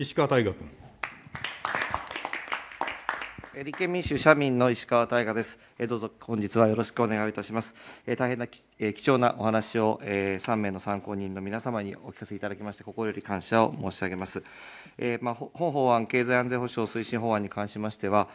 石川大我君。立憲民主社民の石川大我です。どうぞ本日はよろしくお願いいたします。大変な貴重なお話を3名の参考人の皆様にお聞かせいただきまして、心より感謝を申し上げます。まあ、本法案、経済安全保障推進法案に関しましては、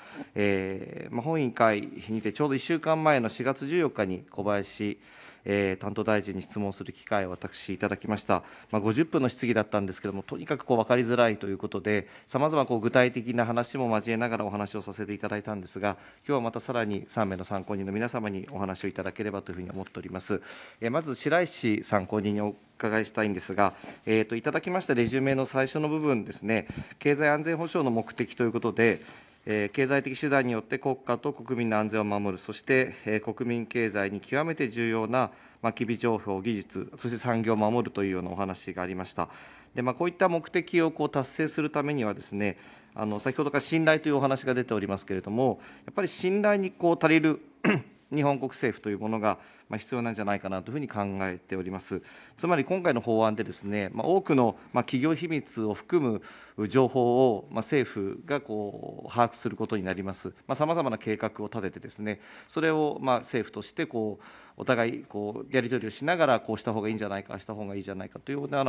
まあ、本委員会にてちょうど1週間前の4月14日に小林えー、担当大臣に質問する機会を私いただきました、まあ、50分の質疑だったんですけれどもとにかくこう分かりづらいということでさまざま具体的な話も交えながらお話をさせていただいたんですが今日はまたさらに3名の参考人の皆様にお話をいただければというふうに思っております、えー、まず白石参考人にお伺いしたいんですが、えーといただきましたレジュメの最初の部分ですね経済安全保障の目的ということで経済的手段によって国家と国民の安全を守る、そして国民経済に極めて重要な機微情報、技術、そして産業を守るというようなお話がありました。でまあ、こういった目的をこう達成するためにはですね、あの先ほどから信頼というお話が出ておりますけれども、やっぱり信頼にこう足りる日本国政府というものが必要なんじゃないかなというふうに考えております。つまり今回の法案でですね、ま多くの企業秘密を含む情報を政府がこう把握することになります。まあ、様々な計画を立ててですね、それをま政府としてこうお互いこうやり取りをしながらこうした方がいいんじゃないかあした方がいいじゃないかというような、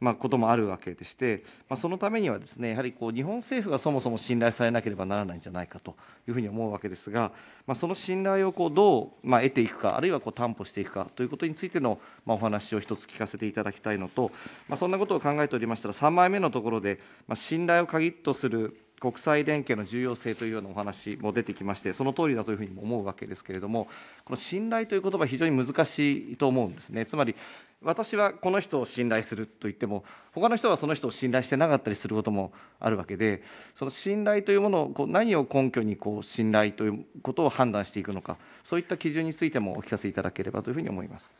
まあ、こともあるわけでして、まあ、そのためにはですねやはりこう日本政府がそもそも信頼されなければならないんじゃないかというふうに思うわけですが、まあ、その信頼をこうどう、まあ、得ていくかあるいはこう担保していくかということについての、まあ、お話を一つ聞かせていただきたいのと、まあ、そんなことを考えておりましたら3枚目のところで、まあ、信頼を鍵とする国際連携の重要性というようなお話も出てきまして、その通りだというふうにも思うわけですけれども、この信頼という言葉非常に難しいと思うんですね。つまり私はこの人を信頼すると言っても他の人はその人を信頼してなかったりすることもあるわけでその信頼というものをこう何を根拠にこう信頼ということを判断していくのかそういった基準についてもお聞かせいただければというふうに思います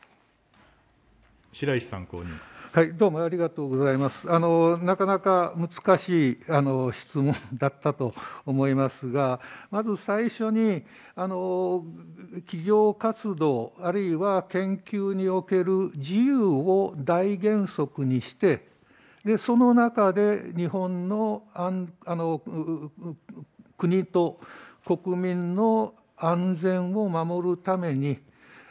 白石参考人。はい、どうもありがとうございます。あのなかなか難しいあの質問だったと思いますが、まず最初にあの企業活動あるいは研究における自由を大原則にして、でその中で日本のあの国と国民の安全を守るために。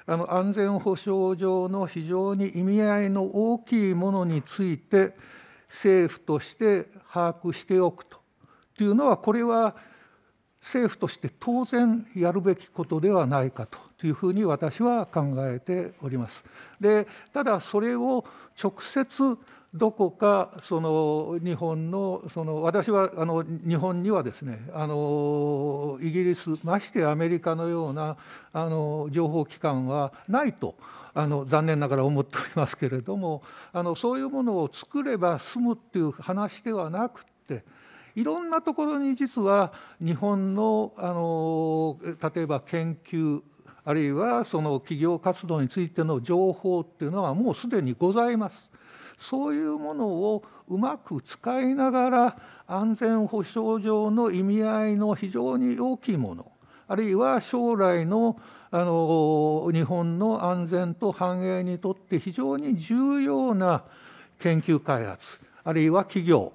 あの安全保障上の非常に意味合いの大きいものについて政府として把握しておくとというのはこれは政府として当然やるべきことではないかというふうに私は考えております。でただそれを直接どこかその日本のその私はあの日本にはですねあのイギリスましてアメリカのようなあの情報機関はないとあの残念ながら思っておりますけれどもあのそういうものを作れば済むっていう話ではなくていろんなところに実は日本のあの例えば研究あるいはその企業活動についての情報っていうのはもうすでにございます。そういうものをうまく使いながら安全保障上の意味合いの非常に大きいものあるいは将来のあの日本の安全と繁栄にとって非常に重要な研究開発あるいは企業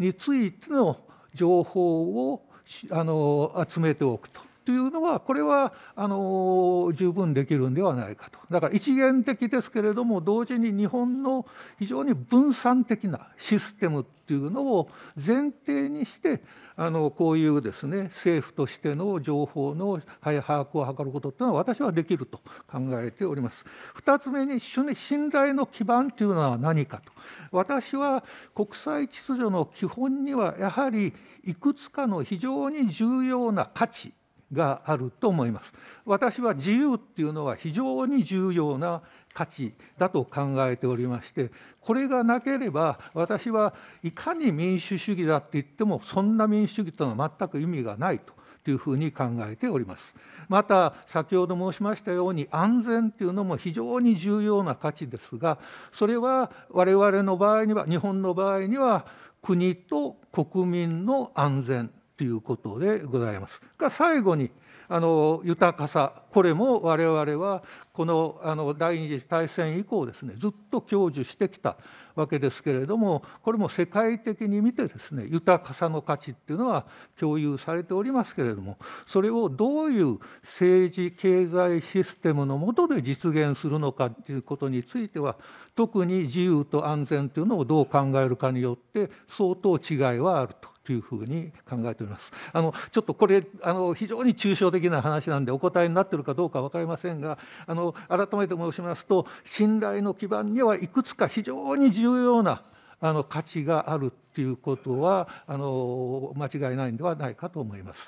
についての情報をあの集めておくとというのはこれはあの十分できるんではないかとだから一元的ですけれども同時に日本の非常に分散的なシステムっていうのを前提にしてあのこういうですね政府としての情報の把握を図ることっていうのは私はできると考えております。2つ目に信頼の基盤というのは何かと私は国際秩序の基本にはやはりいくつかの非常に重要な価値があると思います。私は自由っていうのは非常に重要な価値だと考えておりまして、これがなければ、私はいかに民主主義だって言っても、そんな民主主義というのは全く意味がないと。いうふうに考えておりますまた先ほど申しましたように安全というのも非常に重要な価値ですがそれは我々の場合には日本の場合には国と国民の安全ということでございます。が最後にあの豊かさこれも我々はこのあの第二次大戦以降ですねずっと享受してきたわけですけれどもこれも世界的に見てですね豊かさの価値っていうのは共有されておりますけれどもそれをどういう政治経済システムの下で実現するのかっていうことについては特に自由と安全というのをどう考えるかによって相当違いはあると。というふうに考えております。あのちょっとこれあの非常に抽象的な話なんでお答えになっているかどうか分かりませんがあの改めて申しますと信頼の基盤にはいくつか非常に重要なあの価値があるということはあの間違いないんではないかと思います。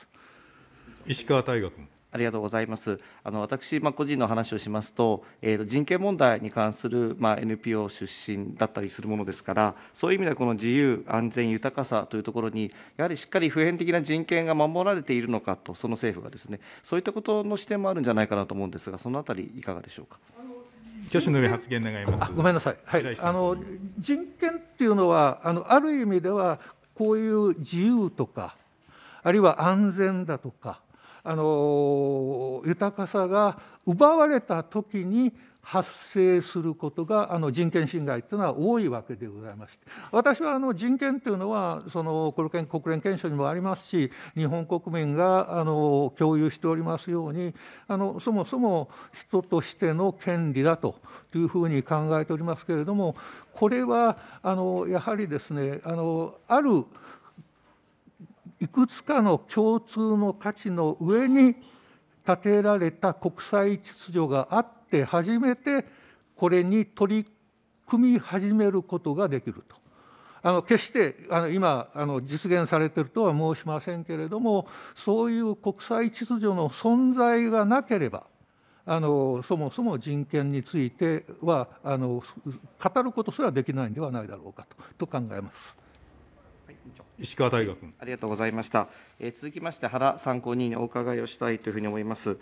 石川大学ありがとうございます。あの私、まあ、個人の話をしますと、えー、と人権問題に関する、まあ、NPO 出身だったりするものですから、そういう意味ではこの自由、安全、豊かさというところに、やはりしっかり普遍的な人権が守られているのかと、その政府がですね、そういったことの視点もあるんじゃないかなと思うんですが、そのあたり、いかがでしょうか。挙手の上発言願いますごめんなさい、はい、あの人権っていうのはあの、ある意味では、こういう自由とか、あるいは安全だとか、あの豊かさが奪われた時に発生することがあの人権侵害というのは多いわけでございまして私はあの人権というのはその国連国連憲章にもありますし日本国民があの共有しておりますようにあのそもそも人としての権利だというふうに考えておりますけれどもこれはあのやはりですねあのあるいくつかの共通の価値の上に建てられた国際秩序があって初めてこれに取り組み始めることができると。あの決してあの今あの実現されているとは申しませんけれどもそういう国際秩序の存在がなければあのそもそも人権についてはあの語ることすらできないんではないだろうかとと考えます。石川大学君。ありがとうございました。えー、続きまして原参考人にお伺いをしたいというふうに思います。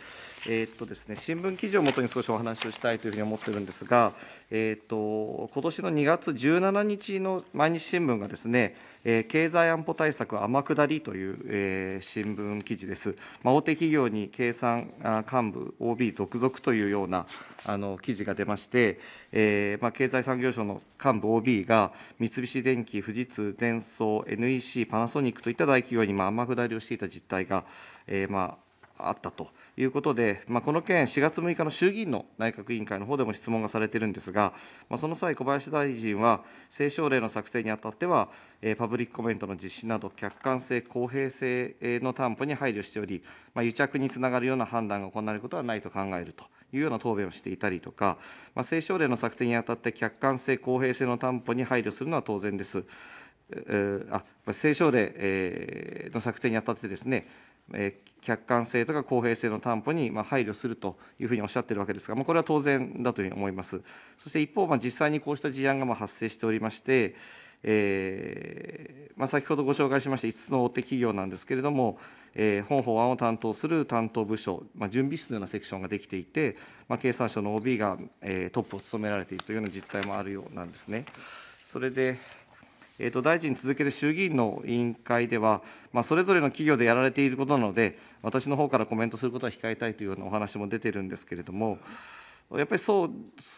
えー、っとですね新聞記事をもとに少しお話をしたいというふうに思ってるんですが、えーと、今年の2月17日の毎日新聞がですね、えー、経済安保対策天下りという、えー、新聞記事です、まあ、大手企業に経産幹部 OB 続々というようなあの記事が出まして、えーまあ、経済産業省の幹部 OB が三菱電機、富士通、デンソー、NEC、パナソニックといった大企業に、まあ、天下りをしていた実態が、えーまあったということで、まあ、この件、4月6日の衆議院の内閣委員会の方でも質問がされているんですが、まあ、その際、小林大臣は、政省令の策定にあたっては、パブリックコメントの実施など、客観性、公平性の担保に配慮しており、まあ、癒着につながるような判断が行われることはないと考えるというような答弁をしていたりとか、まあ、政省令の策定にあたって、客観性、公平性の担保に配慮するのは当然です。えー、あ政省令の策定にあたってですねえ客観性とか公平性の担保にま配慮するというふうにおっしゃってるわけですが、まこれは当然だというふうに思います。そして一方、まあ、実際にこうした事案がま発生しておりまして、えま先ほどご紹介しました5つの大手企業なんですけれども、え本法案を担当する担当部署、ま準備室のようなセクションができていて、ま経産省の OB が、えトップを務められているというような実態もあるようなんですね。それでえー、と大臣続ける衆議院の委員会では、まあ、それぞれの企業でやられていることなので、私の方からコメントすることは控えたいというようなお話も出てるんですけれども、やっぱりそう、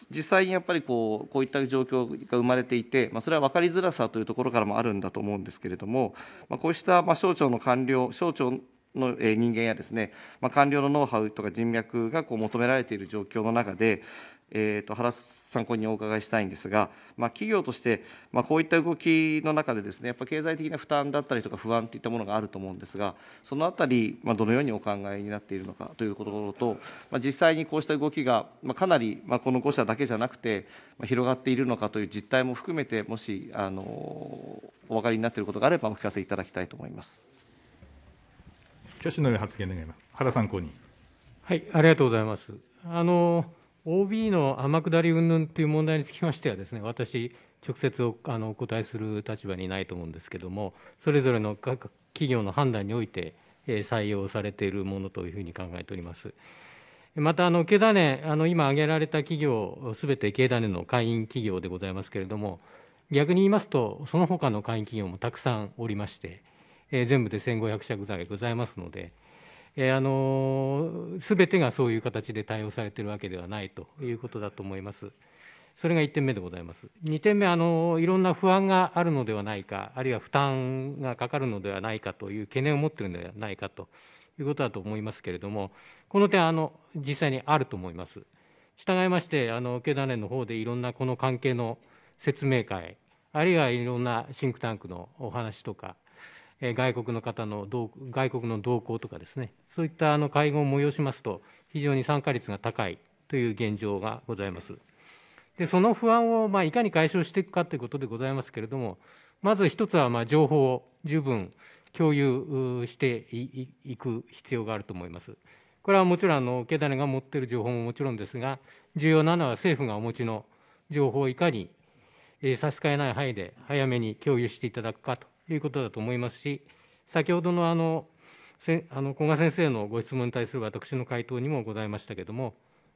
実際にやっぱりこうこういった状況が生まれていて、まあ、それは分かりづらさというところからもあるんだと思うんですけれども、まあ、こうしたまあ省庁の官僚、省庁の人間やですね、まあ、官僚のノウハウとか人脈がこう求められている状況の中で、えー、と原参考にお伺いしたいんですが、まあ、企業として、まあ、こういった動きの中でですねやっぱ経済的な負担だったりとか不安といったものがあると思うんですがそのあたり、まどのようにお考えになっているのかというところと、まあ、実際にこうした動きが、まあ、かなり、まあ、この5社だけじゃなくて、ま広がっているのかという実態も含めてもしあのお分かりになっていることがあればお聞かせいただきたいと思います。挙手の上発言願います。原参考人。はい、ありがとうございます。あの OB の天下り云々という問題につきましてはですね、私直接おあのお答えする立場にないと思うんですけども、それぞれの各企業の判断において、えー、採用されているものというふうに考えております。またあの経団連、あの今挙げられた企業、すべて経団連の会員企業でございますけれども、逆に言いますと、その他の会員企業もたくさんおりまして。えー、全部で1500社ぐらいございますので、えー、あのー、全てがそういう形で対応されているわけではないということだと思います。それが1点目でございます。2点目あの、いろんな不安があるのではないか、あるいは負担がかかるのではないかという懸念を持っているのではないかということだと思いますけれども、この点、あの実際にあると思います。従いまして、あの経団連の方でいろんなこの関係の説明会、あるいはいろんなシンクタンクのお話とか、外国の方の外国の動向とかですねそういったあの会合を催しますと非常に参加率が高いという現状がございます。でその不安をまあいかに解消していくかということでございますけれどもまず一つはまあ情報を十分共有していく必要があると思います。これはもちろんあの経団が持っている情報ももちろんですが重要なのは政府がお持ちの情報をいかに差し支えない範囲で早めに共有していただくかということだと思いますし先ほどのあのあの古賀先生のご質問に対する私の回答にもございましたけれども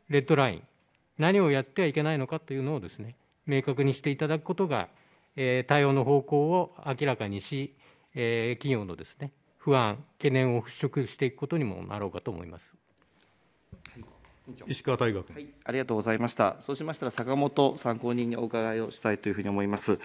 レッドライン何をやってはいけないのかというのをですね明確にしていただくことが、えー、対応の方向を明らかにし、えー、企業のですね不安懸念を払拭していくことにもなろうかと思います。石川大学、はい、ありがとうございました、そうしましたら、坂本参考人にお伺いをしたいというふうに思います。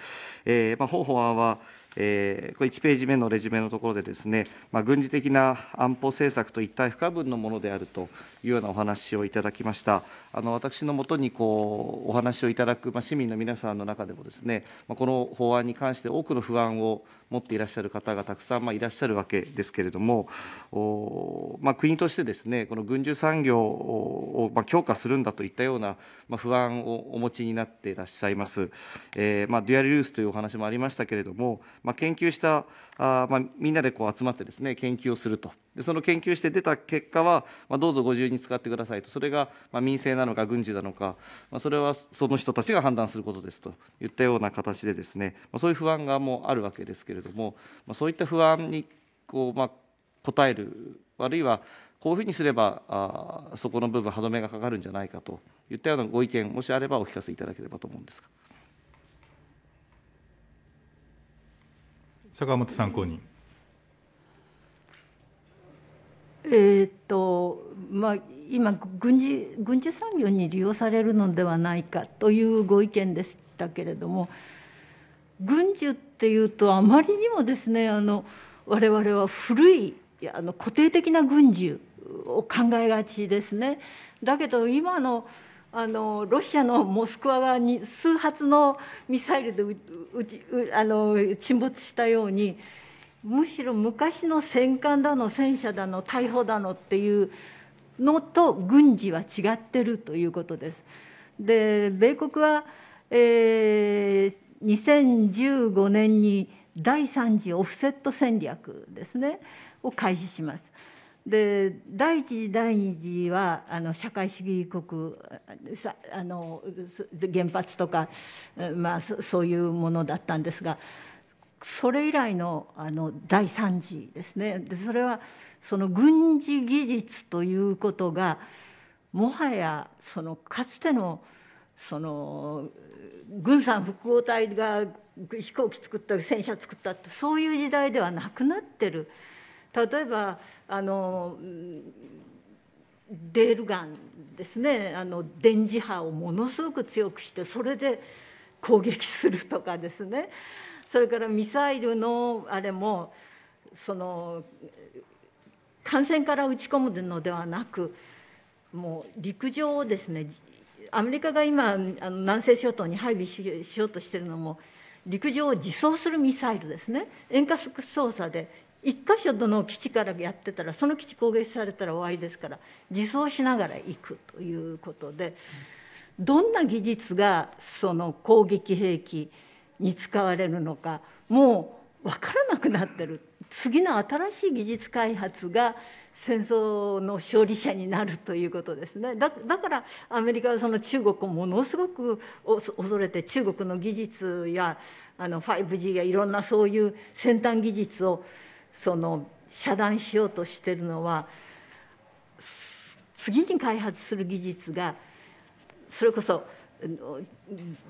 えーまあ、方法案はえー、これ1ページ目のレジュメのところでですね、まあ、軍事的な安保政策と一体不可分のものであるというようなお話をいただきましたあの私のもとにこうお話をいただく、まあ、市民の皆さんの中でもですね、まあ、この法案に関して多くの不安を持っていらっしゃる方がたくさんまいらっしゃるわけですけれども、おまあ、国としてですねこの軍需産業をま強化するんだといったようなま不安をお持ちになっていらっしゃいます、えー、まデュアルユースというお話もありましたけれども、まあ、研究したあ、まあ、みんなでこう集まってですね研究をするとでその研究して出た結果は、まあ、どうぞご自由に使ってくださいとそれが、まあ、民生なのか軍事なのか、まあ、それはその人たちが判断することですといったような形でですね、まあ、そういう不安がもうあるわけですけれども、まあ、そういった不安にこう、まあ、応えるあるいはこういうふうにすればあそこの部分歯止めがかかるんじゃないかといったようなご意見もしあればお聞かせいただければと思うんですが。坂本参考人。えっとまあ今軍事軍事産業に利用されるのではないかというご意見でしたけれども軍需っていうとあまりにもですねあの我々は古いあの固定的な軍需を考えがちですね。だけど今のあのロシアのモスクワがに数発のミサイルでうちあの沈没したようにむしろ昔の戦艦だの戦車だの大砲だのっていうのと軍事は違ってるということです。で米国は、えー、2015年に第3次オフセット戦略ですねを開始します。で第一次第二次はあの社会主義国さあの原発とか、まあ、そういうものだったんですがそれ以来のあの第三次ですねでそれはその軍事技術ということがもはやそのかつてのその軍産複合体が飛行機作ったり戦車作ったってそういう時代ではなくなってる。例えばあのレールガンですねあの電磁波をものすごく強くしてそれで攻撃するとかですねそれからミサイルのあれもその艦船から撃ち込むのではなくもう陸上をですねアメリカが今あの南西諸島に配備しようとしてるのも陸上を自走するミサイルですね遠隔操作で一箇所の基地からやってたらその基地攻撃されたら終わりですから自走しながら行くということでどんな技術がその攻撃兵器に使われるのかもう分からなくなってる次の新しい技術開発が戦争の勝利者になるということですねだからアメリカはその中国をものすごく恐れて中国の技術や 5G やいろんなそういう先端技術をその遮断しようとしてるのは次に開発する技術がそれこそ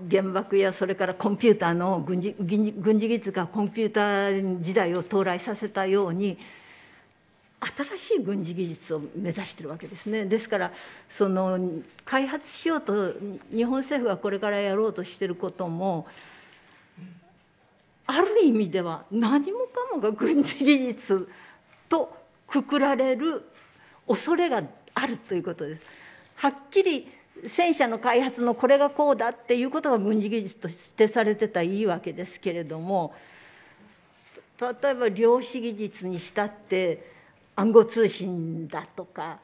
原爆やそれからコンピューターの軍事軍事技術がコンピューター時代を到来させたように新しい軍事技術を目指してるわけですねですからその開発しようと日本政府がこれからやろうとしてることもある意味では何もかもが軍事技術とくくられる恐れがあるということです。はっきり戦車の開発のこれがこうだっていうことが軍事技術としてされてたらいいわけですけれども例えば量子技術にしたって暗号通信だとか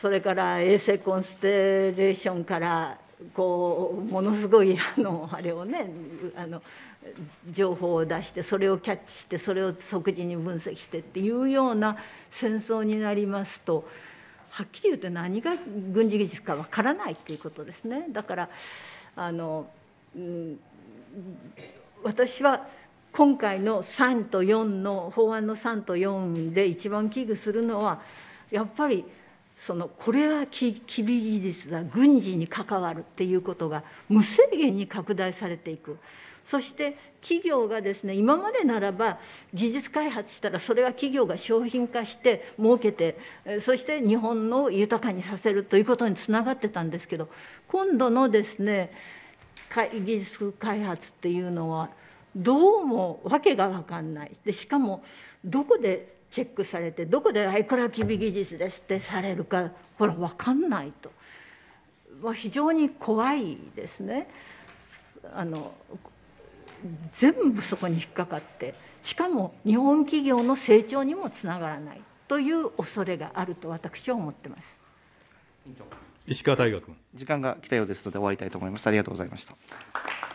それから衛星コンステレーションからこうものすごいあのあれをねあの情報を出してそれをキャッチしてそれを即時に分析してっていうような戦争になりますとはっきり言って何が軍事技術かわからないっていうことですね。だからあの、うん、私は今回の3と4の法案の3と4で一番危惧するのはやっぱりそのこれは機微技術だ軍事に関わるっていうことが無制限に拡大されていく。そして企業がですね今までならば技術開発したらそれは企業が商品化して儲けてそして日本の豊かにさせるということにつながってたんですけど今度のですね技術開発っていうのはどうも訳が分かんないでしかもどこでチェックされてどこで「いくらきび技術です」ってされるかこれ分かんないと、非常に怖いですね。あの全部そこに引っかかってしかも日本企業の成長にもつながらないという恐れがあると私は思ってます。石川大学時間が来たようですので終わりたいと思います。ありがとうございました。